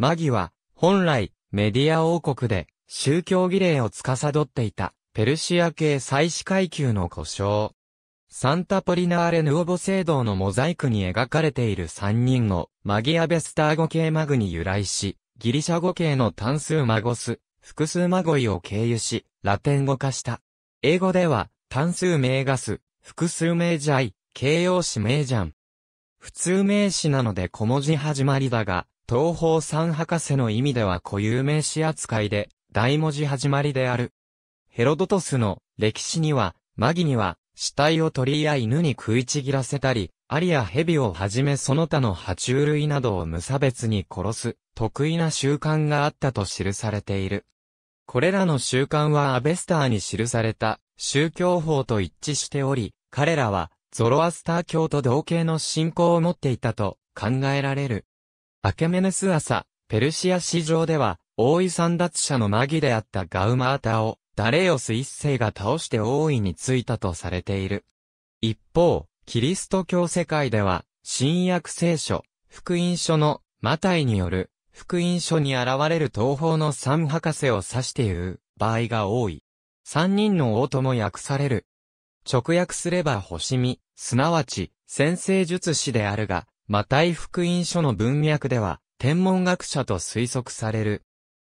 マギは、本来、メディア王国で、宗教儀礼を司っていた、ペルシア系祭祀階級の故障。サンタポリナーレ・ヌオボ聖堂のモザイクに描かれている三人のマギアベスター語系マグに由来し、ギリシャ語系の単数マゴス、複数マゴイを経由し、ラテン語化した。英語では、単数名ガス、複数名ジャイ、形容詞名ジャン。普通名詞なので小文字始まりだが、東方三博士の意味では固有名詞扱いで、大文字始まりである。ヘロドトスの歴史には、マギには、死体を鳥や犬に食いちぎらせたり、アリや蛇をはじめその他の爬虫類などを無差別に殺す、得意な習慣があったと記されている。これらの習慣はアベスターに記された宗教法と一致しており、彼らはゾロアスター教と同型の信仰を持っていたと考えられる。アケメネス朝、ペルシア史上では、王位三奪者のマギであったガウマータを、ダレオス一世が倒して王位についたとされている。一方、キリスト教世界では、新約聖書、福音書のマタイによる、福音書に現れる東方の三博士を指して言う場合が多い。三人の王とも訳される。直訳すれば星見、すなわち、先生術師であるが、マタイ福音書の文脈では、天文学者と推測される。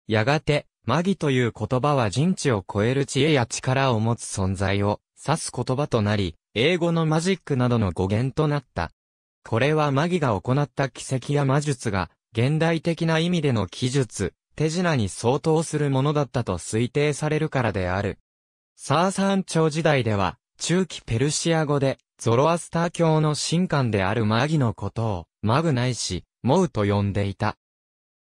やがて、マギという言葉は人知を超える知恵や力を持つ存在を指す言葉となり、英語のマジックなどの語源となった。これはマギが行った奇跡や魔術が、現代的な意味での記述、手品に相当するものだったと推定されるからである。サーサン朝時代では、中期ペルシア語で、ゾロアスター教の神官であるマギのことを、マグないし、モウと呼んでいた。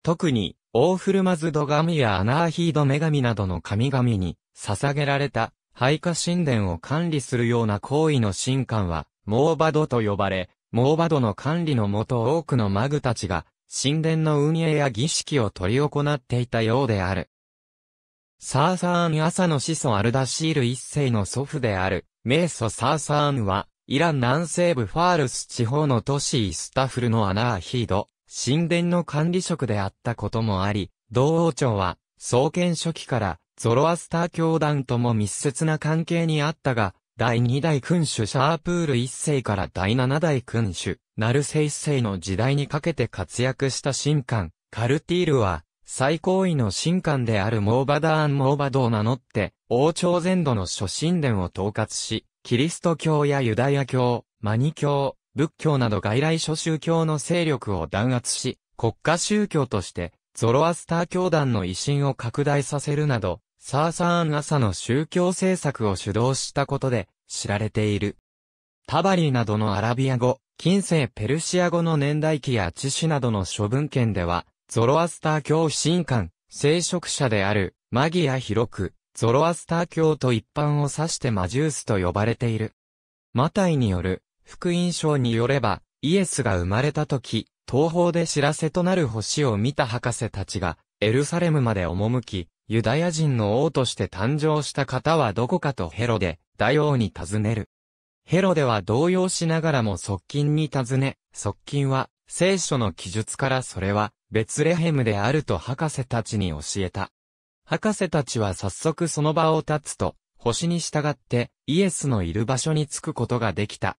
特に、オーフルマズド神やアナーヒード女神などの神々に、捧げられた、配下神殿を管理するような行為の神官は、モーバドと呼ばれ、モーバドの管理のもと多くのマグたちが、神殿の運営や儀式を取り行っていたようである。サーサーン朝の始祖アルダシール一世の祖父である、名祖サーサーンは、イラン南西部ファールス地方の都市イスタフルのアナーヒード、神殿の管理職であったこともあり、同王朝は、創建初期から、ゾロアスター教団とも密接な関係にあったが、第2代君主シャープール1世から第7代君主、ナルセイ1世の時代にかけて活躍した神官、カルティールは、最高位の神官であるモーバダーン・モーバドを名乗って、王朝全土の諸神殿を統括し、キリスト教やユダヤ教、マニ教、仏教など外来諸宗教の勢力を弾圧し、国家宗教として、ゾロアスター教団の威信を拡大させるなど、サーサーン朝の宗教政策を主導したことで知られている。タバリなどのアラビア語、近世ペルシア語の年代記や知史などの諸文献では、ゾロアスター教神官、聖職者であるマギア広く、ゾロアスター教と一般を指してマジュースと呼ばれている。マタイによる、福音書によれば、イエスが生まれた時、東方で知らせとなる星を見た博士たちが、エルサレムまで赴き、ユダヤ人の王として誕生した方はどこかとヘロで、大王に尋ねる。ヘロでは動揺しながらも側近に尋ね、側近は、聖書の記述からそれは、ベツレヘムであると博士たちに教えた。博士たちは早速その場を立つと、星に従ってイエスのいる場所に着くことができた。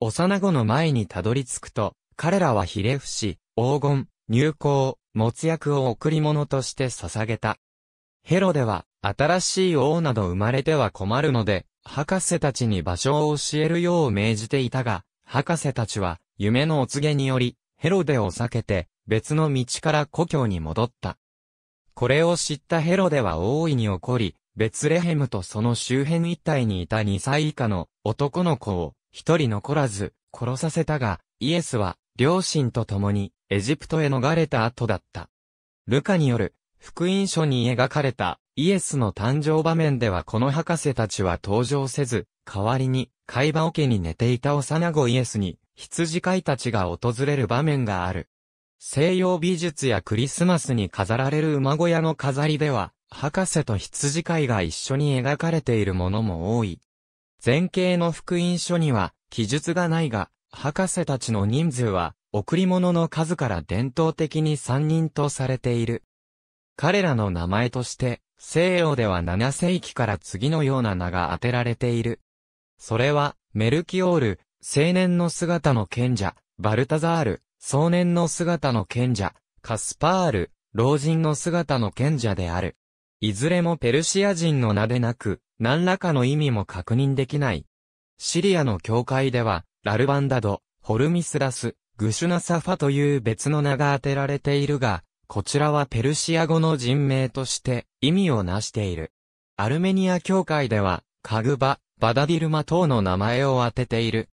幼子の前にたどり着くと、彼らはひれ伏し、黄金、入港、持薬を贈り物として捧げた。ヘロでは、新しい王など生まれては困るので、博士たちに場所を教えるよう命じていたが、博士たちは、夢のお告げにより、ヘロデを避けて、別の道から故郷に戻った。これを知ったヘロデは大いに怒り、ベツレヘムとその周辺一帯にいた2歳以下の男の子を一人残らず殺させたが、イエスは両親と共にエジプトへ逃れた後だった。ルカによる福音書に描かれたイエスの誕生場面ではこの博士たちは登場せず、代わりに貝場桶に寝ていた幼子イエスに羊飼いたちが訪れる場面がある。西洋美術やクリスマスに飾られる馬小屋の飾りでは、博士と羊飼いが一緒に描かれているものも多い。前景の福音書には、記述がないが、博士たちの人数は、贈り物の数から伝統的に3人とされている。彼らの名前として、西洋では7世紀から次のような名が当てられている。それは、メルキオール、青年の姿の賢者、バルタザール、壮年の姿の賢者、カスパール、老人の姿の賢者である。いずれもペルシア人の名でなく、何らかの意味も確認できない。シリアの教会では、ラルバンダド、ホルミスラス、グシュナサファという別の名が当てられているが、こちらはペルシア語の人名として意味をなしている。アルメニア教会では、カグバ、バダディルマ等の名前を当てている。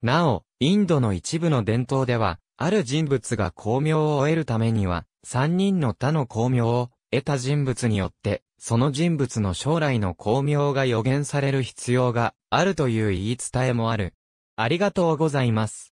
なお、インドの一部の伝統では、ある人物が巧妙を得るためには、三人の他の巧妙を得た人物によって、その人物の将来の巧妙が予言される必要があるという言い伝えもある。ありがとうございます。